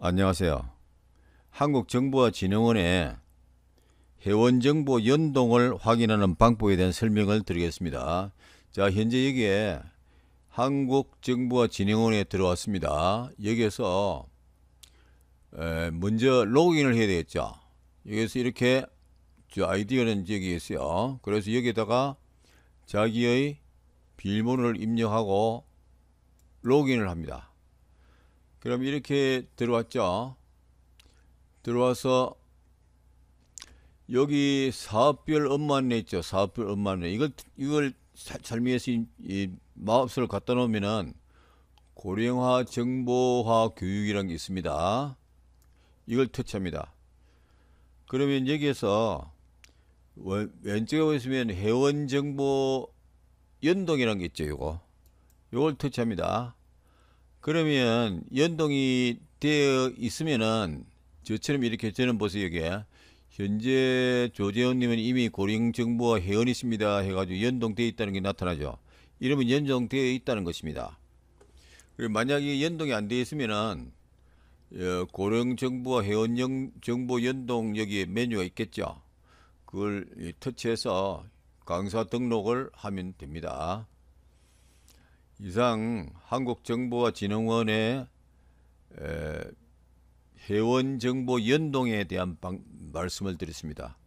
안녕하세요. 한국정보와진흥원의 회원정보 연동을 확인하는 방법에 대한 설명을 드리겠습니다. 자, 현재 여기에 한국정보와진흥원에 들어왔습니다. 여기에서 먼저 로그인을 해야 되겠죠. 여기서 이렇게 아이디어는 여기 있어요. 그래서 여기에다가 자기의 비밀번호를 입력하고 로그인을 합니다. 그럼 이렇게 들어왔죠. 들어와서 여기 사업별 업무 안내 있죠. 사업별 업무 안내. 이걸 이걸 설명해서 이 마법서를 갖다 놓으면은 고령화 정보화 교육이란게 있습니다. 이걸 터치합니다. 그러면 여기에서 왼쪽에 보시면 회원 정보 연동이란게 있죠. 이거이걸 터치합니다. 그러면 연동이 되어 있으면은 저처럼 이렇게 저는 보세요 여기에 현재 조재원님은 이미 고령정보와 회원이십니다 해가지고 연동되어 있다는 게 나타나죠. 이러면 연동되어 있다는 것입니다. 그리고 만약에 연동이 안 되어 있으면은 어, 고령정보와 회원정보 연동 여기에 메뉴가 있겠죠. 그걸 터치해서 강사 등록을 하면 됩니다. 이상 한국정보와진흥원의 회원정보 연동에 대한 방, 말씀을 드렸습니다.